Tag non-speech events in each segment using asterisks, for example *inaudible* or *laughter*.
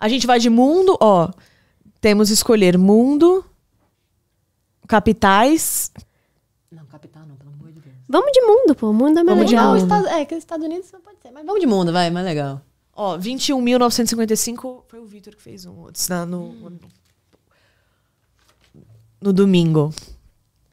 A gente vai de mundo, ó. Temos escolher mundo, capitais. Não, capital não, pelo amor de Deus. Vamos de mundo, pô. O mundo é mais vamos legal. De mundo. É, que os Estados Unidos não pode ser. Mas vamos de mundo, vai, mais legal. Ó, 21.955 foi o Vitor que fez um outro. Né, no, hum. no domingo.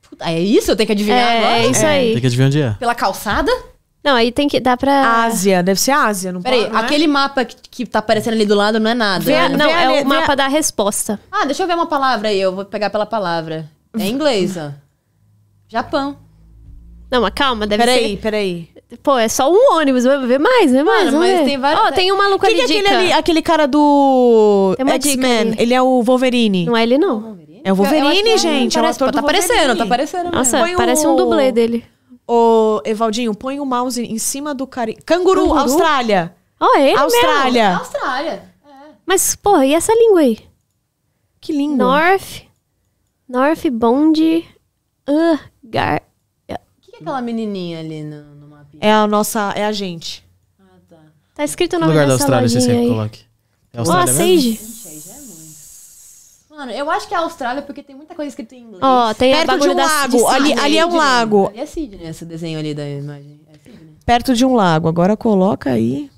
Puta, é isso? Eu tenho que adivinhar é, agora? É isso aí. É, tem que adivinhar onde é. Pela calçada? Não, aí tem que dar pra. Ásia, deve ser Ásia, não Peraí, pode. Peraí, é? aquele é? mapa que, que tá aparecendo ali do lado não é nada. Vê, Não, vê é o mapa da resposta. Ah, deixa eu ver uma palavra aí, eu vou pegar pela palavra. É inglês, ó. Japão. Não, mas calma, deve peraí, ser. Peraí, peraí. Pô, é só um ônibus, vai ver mais, né, mais. Mano, mas ver. tem vários. Ó, oh, tem um maluco ali. Aquele, ali, aquele cara do. X-Men, ele é o Wolverine. Não é ele, não. É o Wolverine, é o tá Wolverine gente. Parece, é o ator pô, tá aparecendo, tá aparecendo. Nossa, parece um dublê dele. Ô, Evaldinho, põe o mouse em cima do cari... Canguru, Canguru? Austrália. Ó, oh, é ele Austrália. Mesmo. Austrália. É. Mas, porra, e essa língua aí? Que língua? North, North Bond, uh, gar... O que é aquela menininha ali no, no mapa? É a nossa, é a gente. Ah, tá. Tá escrito o nome lugar da Austrália, você sempre aí. coloque. É Austrália oh, mesmo? Sage. Mano, eu acho que é a Austrália porque tem muita coisa escrita em inglês. Ó, tem Perto a de um da, lago. De ali, ali é um lago. Ali é Sydney, esse desenho ali da imagem. É Sydney. Perto de um lago. Agora coloca aí.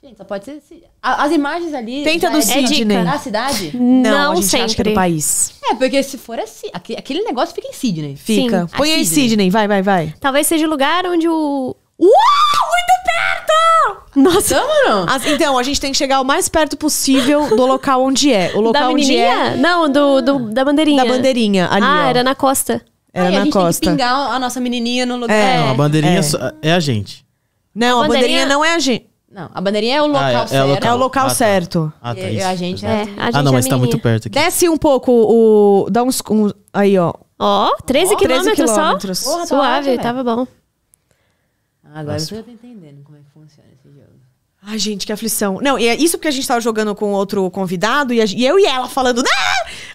Gente, só pode ser. As imagens ali. Tenta do é Sydney. É a cidade? Não, não a gente acha que é do país. É, porque se for assim, aquele negócio fica em Sydney. Fica. Sim, Põe é aí Sydney. Sydney, vai, vai, vai. Talvez seja o lugar onde o, Uau, muito perto! Nossa, então, então, a gente tem que chegar o mais perto possível do local onde é. O local da onde é. Não, do, do, da bandeirinha. Da bandeirinha, ali. Ah, ó. era na costa. Era Ai, na a gente costa. Tem que pingar a nossa menininha no lugar. É, não, a bandeirinha é. é. a gente. Não, a, a bandeirinha... não é a gente. Não, a bandeirinha é o local ah, é, certo. É o local, é o local ah, tá. certo. Ah, tá. E, isso, a gente é. A gente ah, não, mas é tá muito perto aqui. Desce um pouco o. Dá uns. Um, aí, ó. Ó, oh, 13, oh, 13 quilômetros, quilômetros só. Porra, tá Suave, tava bom. Agora Nossa. eu tô entendendo como é que funciona esse jogo. Ai, gente, que aflição. Não, e é isso porque a gente tava jogando com outro convidado e, a, e eu e ela falando,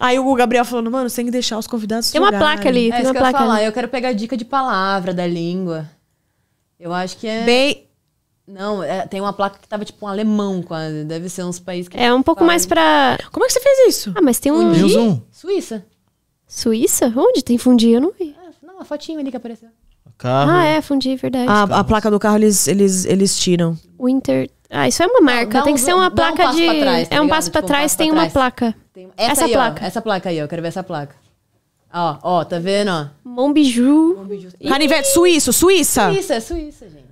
Aí o Gabriel falando, mano, você tem que deixar os convidados Tem uma jogarem. placa ali, é, tem é, uma que placa eu falar. ali. Eu quero pegar dica de palavra, da língua. Eu acho que é... Bem... Não, é, tem uma placa que tava tipo um alemão quase. Deve ser uns países que... É um pouco mais pra... Como é que você fez isso? Ah, mas tem um... Fundi? Suíça. Suíça? Onde tem fundir? Eu não vi. Ah, não, a fotinha ali que apareceu carro. Ah, é, fundi, verdade. A, a placa do carro eles, eles, eles tiram. Winter. Ah, isso é uma marca. tem que ser uma placa de. Tá é um passo pra tipo, trás, um passo tem pra trás. uma placa. Tem... Essa, essa aí, placa. Ó, essa placa aí, eu quero ver essa placa. Ó, ó, tá vendo? Ó? Monbiju. Monbiju. Canivete suíço, Suíça. Suíça, Suíça, gente.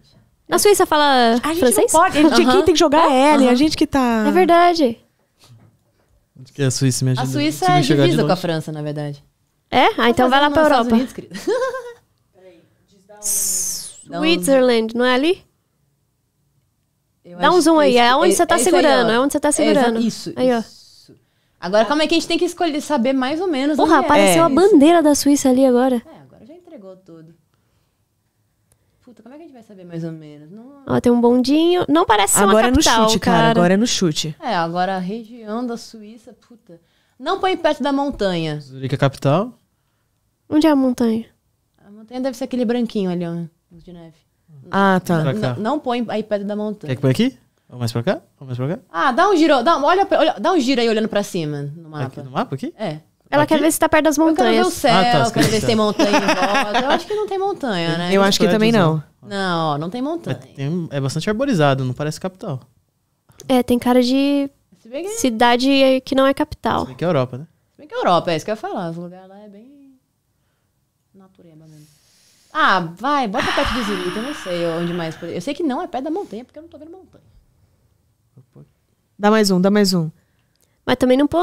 Na Suíça fala a gente francês? Não pode. A gente uhum. tem que jogar é? L, uhum. a gente que tá. É verdade. Onde que é a Suíça, minha A Suíça é divisa com a França, na verdade. É? Ah, então vai lá pra Europa. Unidos, *laughs* Switzerland, não é ali? Eu Dá um zoom aí, é, é, tá é onde você tá é, segurando, é onde você tá segurando. isso, aí, ó. Agora, calma aí que a gente tem que escolher saber mais ou menos. Porra, apareceu é. a bandeira da Suíça ali agora. É, agora já entregou tudo. Puta, como é que a gente vai saber mais ou menos? Não... Ó, tem um bondinho. Não parece ser agora uma capital, é no chute, cara. cara. Agora é no chute. É, agora a região da Suíça, puta. Não põe perto da montanha. Zurique é capital? Onde é a montanha? montanha deve ser aquele branquinho ali, ó. De neve. Ah, tá. Não, não, põe aí pedra da montanha. Quer que põe aqui? Ou mais pra cá? Ou mais pra cá? Ah, dá um giro. Dá, olha, olha, dá um giro aí olhando pra cima no mapa. Aqui no mapa aqui? É. Ela aqui? quer ver se tá perto das montanhas. Eu quero ver o céu, ah, tá, eu quero ver se tem montanha em volta. *laughs* Eu acho que não tem montanha, né? Eu acho que também não. Não, não tem montanha. É, tem, é bastante arborizado, não parece capital. É, tem cara de que... É. cidade que não é capital. Se bem que é Europa, né? Se bem que é Europa, é isso que eu ia falar. O lugar lá é bem natureba mesmo. Ah, vai, bota perto do ah. Zurita, eu não sei onde mais. Eu sei que não é perto da montanha, porque eu não tô vendo montanha. Dá mais um, dá mais um. Mas também não pô.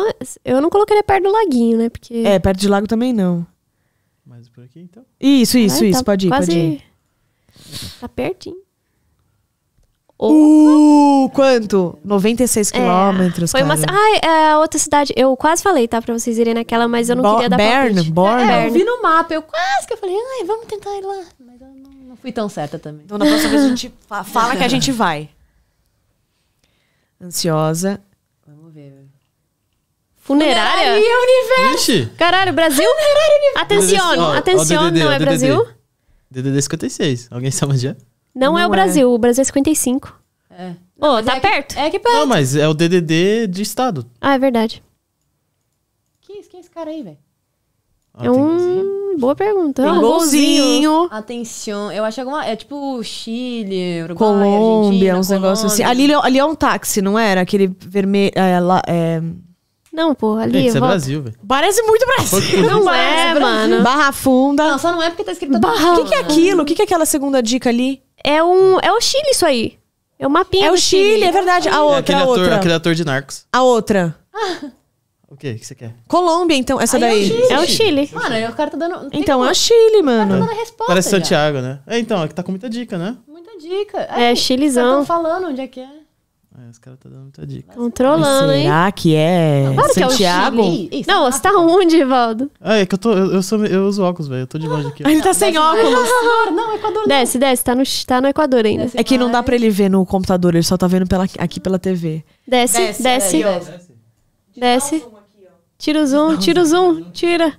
Eu não colocaria perto do laguinho, né? Porque. É, perto de lago também não. Mais por aqui, então? Isso, isso, ah, isso. Tá pode ir, quase... pode ir. Tá pertinho. Ou... Uh, quanto? 96 é, quilômetros. É, foi cara. uma. Ah, é, é outra cidade. Eu quase falei, tá? Pra vocês irem naquela, mas eu não Bo queria dar Bern, palpite. Born. É, eu vi no mapa, eu quase que eu falei, ai, vamos tentar ir lá. Mas eu não, não fui tão certa também. Então, na próxima vez a gente *laughs* fala que a gente vai. Ansiosa. Vamos ver. Funerária? Funerária universo! Ixi. Caralho, Brasil? Funerária universo! Atenção, atenção, não é Brasil? DDD 56. Alguém sabe onde é? Não, não é o é. Brasil, o Brasil é 55. É. Ô, oh, tá é perto. Que, é que perto. É não, mas é o DDD de estado. Ah, é verdade. É quem, é esse cara aí, velho? Ah, é um... Boa pergunta. Tem ah, golzinho. Atenção. Eu acho alguma... É tipo Chile, Uruguai, Colômbia, uns negócios assim. Ali, ali é um táxi, não era? Aquele vermelho... É, lá, é... Não, pô, ali. Isso é Brasil, velho. Parece muito Brasil. Não, não é, é Brasil. mano. Barra Funda. Não, só não é porque tá escrito. Barra... O que, que é aquilo? O que, que é aquela segunda dica ali? É um. É o Chile isso aí. É o mapinha. É o Chile, Chile, é verdade. A outra. É aquele, ator, outra. aquele ator de narcos. A outra. O que que você quer? Colômbia, então, essa aí é daí. É, é o, Chile. É o Chile. Mano, o cara tá dando. Então, como... é o Chile, tá mano. tá dando resposta. Parece já. Santiago, né? É, então, é que tá com muita dica, né? Muita dica. Ai, é, Chilezão. Estão falando onde é que é. É, os caras estão tá dando muita dica. Controlando, Mas será hein? que é claro Santiago? Que é não, tá você tá onde, Valdo? Ah, é que eu tô. Eu, eu, sou, eu uso óculos, velho. Eu tô de longe aqui. Ah, ele tá sem desce, óculos. Não, não, Equador não. Desce, desce, tá no, tá no Equador ainda. Desce, é que não dá pra ele ver no computador, ele só tá vendo pela, aqui pela TV. Desce, desce. Desce. desce. desce. Tira o zoom, tira o zoom, tira.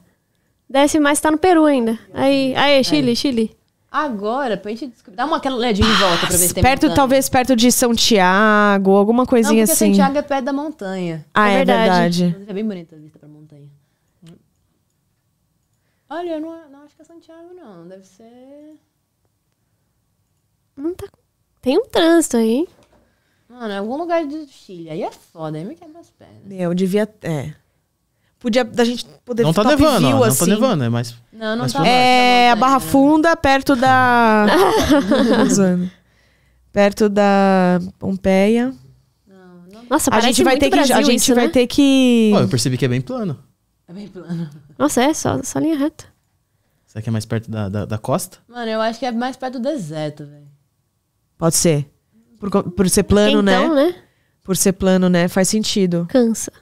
Desce mais, tá no Peru ainda. Aí, aí, Chile, Chile. Agora, pra gente descobrir. Dá uma aquela olhadinha em volta pra ver se tem perto, Talvez perto de São Tiago, alguma coisinha Não, assim. São Tiago é perto da montanha. Ah, é, é verdade. verdade. É bem bonita a vista pra montanha. Olha, eu não, não acho que é Santiago, não. Deve ser. Não tá. Tem um trânsito aí. Mano, é algum lugar do Chile. Aí é foda, aí me quebra as pernas. Meu, devia. É podia da gente poder Não tá nevando, view, ó, não tá assim. nevando, é mais. Não, não mais tá. É, tá a Barra Funda, perto da. *laughs* perto da Pompeia. Nossa, a gente vai ter que a gente isso, vai né? ter que. Oh, eu percebi que é bem plano. É bem plano. Nossa, é só, só linha reta. Será que é mais perto da, da, da costa? Mano, eu acho que é mais perto do deserto, velho. Pode ser. Por, por ser plano, né? então, né? né? Por ser plano, né? Faz sentido. Cansa.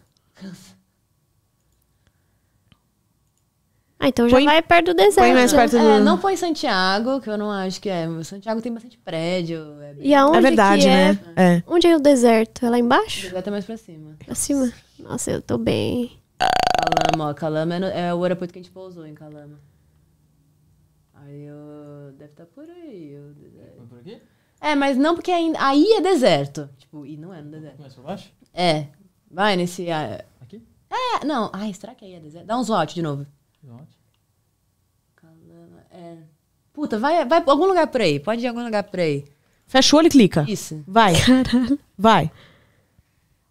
Ah, então já põe, vai perto do deserto. Põe mais perto é, do... É, não põe Santiago, que eu não acho que é. Santiago tem bastante prédio. É bem... E aonde é verdade, é? né? É? É. Onde é o deserto? É lá embaixo? O deserto é mais pra cima. Pra cima? Nossa, eu tô bem. Calama, ó. Calama é, no, é o aeroporto que a gente pousou em Calama. Aí eu... Deve estar tá por aí. Eu... Por aqui? É, mas não porque ainda... Aí é deserto. Tipo, e não é no deserto. Mais pra baixo? É. Vai nesse... Aqui? É, não. Ai, será que aí é deserto? Dá um zoom de novo. Calama. É. Puta, vai, vai algum lugar por aí. Pode ir em algum lugar por aí. Fecha o olho e clica. Isso. Vai. Caralho. Vai.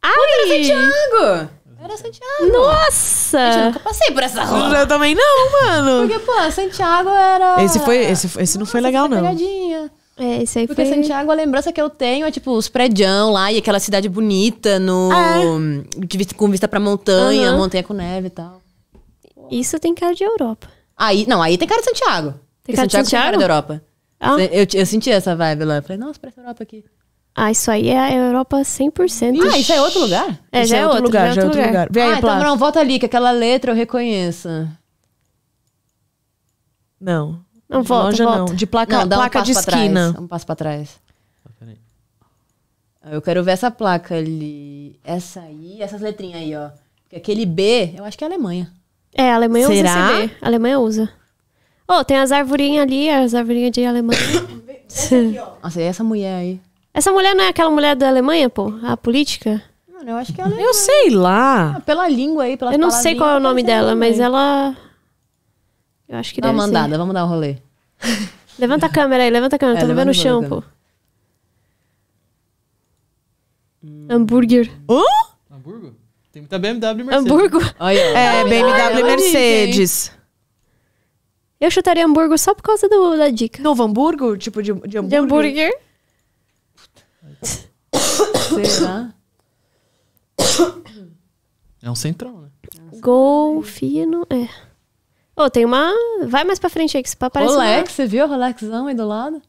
Ai! Puta, era Santiago! Era Santiago. Nossa! Gente, eu nunca passei por essa rua. Eu também não, mano. Porque, pô, Santiago era. Esse, foi, esse, esse Nossa, não foi legal, não. Pegadinha. É, isso aí Porque foi... Santiago, a lembrança que eu tenho é, tipo, os prédios lá e aquela cidade bonita no... É. vista, com vista pra montanha, uhum. montanha com neve e tal. Isso tem cara de Europa. Aí, não, aí tem cara de Santiago. Tem cara Santiago de Santiago? Tem cara da Europa. Ah. Eu, eu, eu senti essa vibe lá. Eu falei, nossa, parece Europa aqui. Ah, isso aí é a Europa 100%. Ah, isso é outro lugar? É, já é, é outro, outro, lugar, é já é outro lugar. lugar. Vem ah, aí, então não, volta ali, que aquela letra eu reconheço. Não. Não, de volta, loja, volta. não. De placa, não, um placa de esquina. Trás, um passo pra trás. Ah, ah, eu quero ver essa placa ali. Essa aí, essas letrinhas aí, ó. aquele B, eu acho que é Alemanha. É, a Alemanha Será? usa CB. A Alemanha usa. Oh, tem as arvorinhas ali, as arvorinhas de Alemanha. essa aqui, ó. Nossa, e essa mulher aí? Essa mulher não é aquela mulher da Alemanha, pô? A política? Mano, eu acho que ela é. Eu sei lá. Ah, pela língua aí, pela Eu não sei qual é o nome dela, mas ela. Eu acho que Dá deve uma ser. vamos dar um rolê. *laughs* levanta a câmera aí, levanta a câmera, é, tô vendo o chão, pô. Hum. Hambúrguer. Hã? Hambúrguer? Tem muita BMW e Mercedes. Hamburgo? é, BMW e Mercedes. Eu chutaria Hamburgo só por causa do, da dica. Novo Hamburgo? Tipo de, de hambúrguer? De hambúrguer. *coughs* Será? É um centrão, né? Golfino, é. Ô, oh, tem uma... Vai mais pra frente aí, que esse parece Rolex, você viu o Rolexão aí do lado?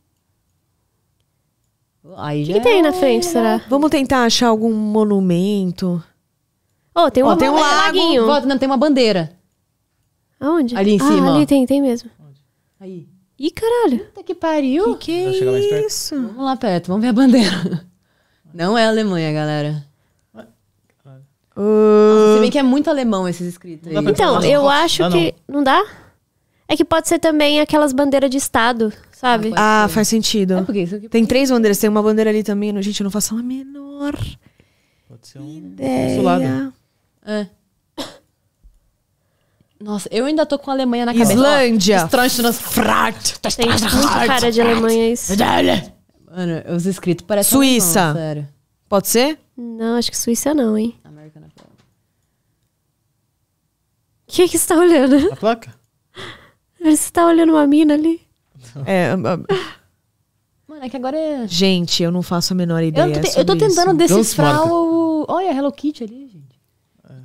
O que, que, tem aí na frente, é. será? Vamos tentar achar algum monumento. Oh, tem, um oh, tem um lago. Laguinho. Volta, não, tem uma bandeira. Aonde? Ali em ah, cima. Ali tem, tem mesmo. Onde? Aí. Ih, caralho. Puta que pariu. Que, que é isso? Vamos lá perto, vamos ver a bandeira. Não é Alemanha, galera. Uh... Se bem que é muito alemão esses escritos aí. Então, eu acho ah, não. que. Não dá? É que pode ser também aquelas bandeiras de Estado, sabe? Ah, ah faz sentido. É aqui... Tem três bandeiras, tem uma bandeira ali também. Gente, eu não faço a menor. Pode ser um ideia. consulado. É. Nossa, eu ainda tô com a Alemanha na cabeça. Islândia. Strandstraat. Tem muito cara de Alemanha é isso. Mano, os escritos parecem Suíça. Alemão, sério. Pode ser? Não, acho que Suíça não, hein. American é Apparel. O que que você tá olhando? A placa? Você tá olhando uma mina ali. É... Mano, é que agora é... Gente, eu não faço a menor ideia Eu tô, eu tô tentando isso. decifrar o... Olha, Hello Kitty ali.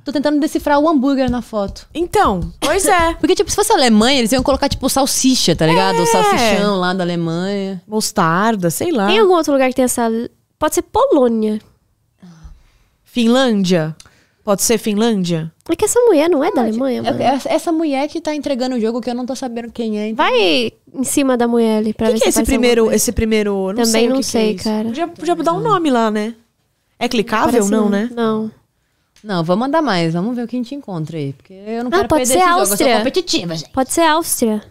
Tô tentando decifrar o hambúrguer na foto. Então, pois é. *laughs* Porque, tipo, se fosse Alemanha, eles iam colocar, tipo, salsicha, tá ligado? É. O salsichão lá da Alemanha. Mostarda, sei lá. Tem algum outro lugar que tem essa. Pode ser Polônia. Finlândia? Pode ser Finlândia? É que essa mulher não é da Alemanha, é, mano. É, essa mulher que tá entregando o jogo que eu não tô sabendo quem é. Então... Vai em cima da mulher ali pra que ver que é esse primeiro, esse primeiro. Não Também sei não sei, que que é cara. Podia, podia dar um nome lá, né? É clicável, ou não, né? Não. Não, vamos mandar mais. Vamos ver o que a gente encontra aí. Porque eu não ah, quero ah, pode perder ser esse jogo, Áustria. eu sou competitiva, gente. Pode ser Áustria.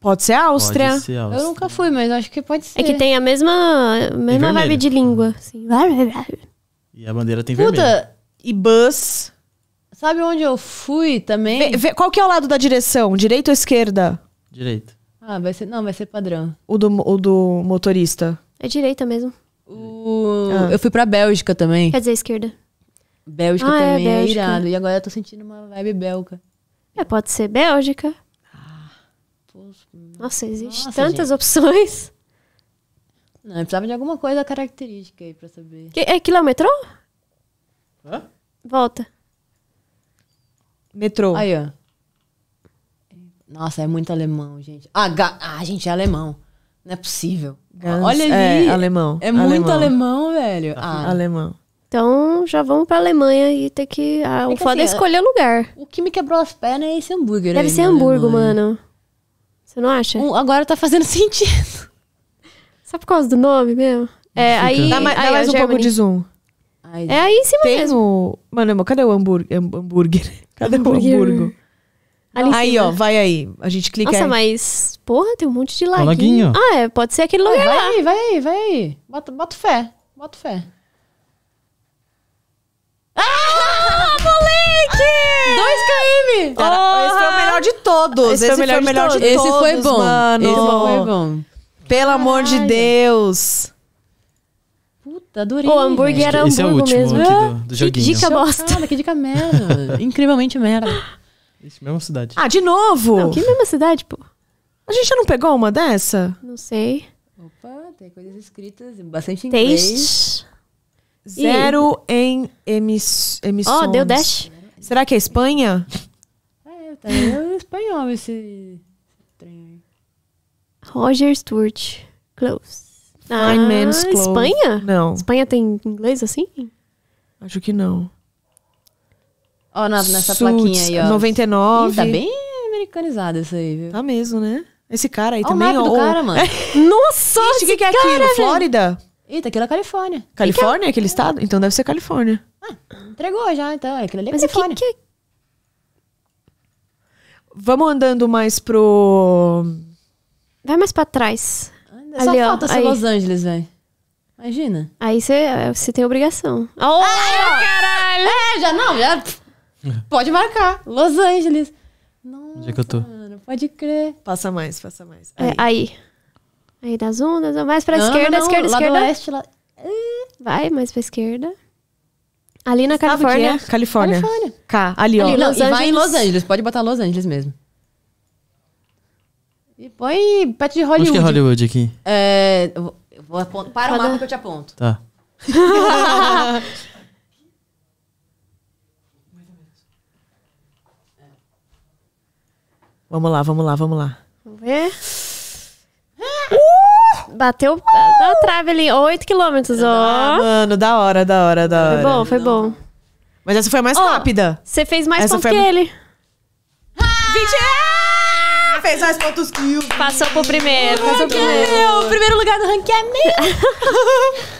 Pode ser Áustria. Pode ser Áustria. Eu nunca fui, mas acho que pode ser. É que tem a mesma, mesma vibe de língua. Assim. E a bandeira tem Puta, vermelho. E bus. Sabe onde eu fui também? Vê, vê, qual que é o lado da direção? Direito ou esquerda? Direito. Ah, vai ser. Não, vai ser padrão. O do, o do motorista. É direita mesmo. O... Ah. Eu fui pra Bélgica também. Quer dizer, esquerda. Bélgica ah, é, também é, Bélgica. é, irado. E agora eu tô sentindo uma vibe belga. É, pode ser Bélgica. Ah, nossa, existem tantas gente. opções. Não, eu precisava de alguma coisa característica aí pra saber. Que, é quilômetro? Hã? Volta. Metrô. Aí, ó. Nossa, é muito alemão, gente. Ah, ga... ah gente, é alemão. Não é possível. Gans, Olha ali. É, alemão. É alemão. muito alemão, velho. Ah. Alemão. Então, já vamos pra Alemanha e ter que. Ah, é o que foda é assim, é escolher o lugar. O que me quebrou as pernas é esse hambúrguer. Deve aí, ser né, hambúrguer, mano. Você não acha? Um, agora tá fazendo *laughs* sentido. Só por causa do nome mesmo? É, Fica. aí. Dá, mais, aí, dá mais um pouco de zoom. é aí em cima tem mesmo. O... Mano, *laughs* cadê o hambúrguer? hambúrguer? Cadê hambúrguer. o hambúrguer? aí, ó, vai aí. A gente clica Nossa, aí. mas. Porra, tem um monte de laguinho. Ah, é, pode ser aquele lugar. Ah, vai aí, vai aí, vai aí. Bota, bota fé. Bota fé. Ah, moleque! 2km! oh, esse foi o melhor de todos. Esse, esse foi o melhor, de, melhor todos. de todos. Esse foi bom. Mano. Esse foi bom. Pelo Caralho. amor de Deus. Puta, adorei. O hambúrguer era hambúrguer é o último mesmo. Do, ah, do que joguinho. dica bosta. que dica merda. *laughs* Incrivelmente merda. Isso, mesma cidade. Ah, de novo? Não, que mesma cidade, pô? A gente já não pegou uma dessa? Não sei. Opa, tem coisas escritas, bastante inglês. Taste. Zero e... em emiss... emissões. Ó, oh, deu dash. Será que é Espanha? É, tá espanhol esse trem. Roger Stewart. Close. Ah, menos close. Espanha? Não. Espanha tem inglês assim? Acho que não. Ó, oh, nessa Suits, plaquinha aí, ó. 99. Ih, tá bem americanizado isso aí, viu? Tá mesmo, né? Esse cara aí também, ó. O mapa do cara, mano. *laughs* Nossa, o que, que é aquilo? Flórida? Ih, tá aqui na Califórnia. É? Califórnia, é aquele estado? Então deve ser Califórnia. Ah, entregou já, então. É, aquilo ali é Mas é Califórnia. Que, que... Vamos andando mais pro. Vai mais pra trás. só ali, falta ó, ser aí. Los Angeles, velho. Imagina. Aí você tem obrigação. Oh, Ai, caralho! É, já não, já. *laughs* Pode marcar. Los Angeles. Onde é que eu tô? Mano, pode crer. Passa mais, passa mais. Aí. É, aí. Aí das ondas, mais pra não, esquerda, não, esquerda, esquerda. Oeste, lá... Vai, mais pra esquerda. Ali na é? Califórnia. Califórnia. Califórnia. Cá, ali, ali Los Angeles. vai em Los Angeles, pode botar Los Angeles mesmo. E põe perto de Hollywood. Onde que é Hollywood aqui? É, eu vou, eu vou aponto, para Cada... o mapa que eu te aponto. Tá. *laughs* vamos lá, vamos lá, vamos lá. Vamos ver bateu na trave ali, 8 quilômetros, ó. Ah, mano, da hora, da hora, da hora. Foi bom, foi bom. Mas essa foi a mais rápida. Você fez mais Essa que ele. Ah, fez mais pontos que o. Passou pro primeiro. Passou pro primeiro. o primeiro lugar do ranking é meu. *laughs*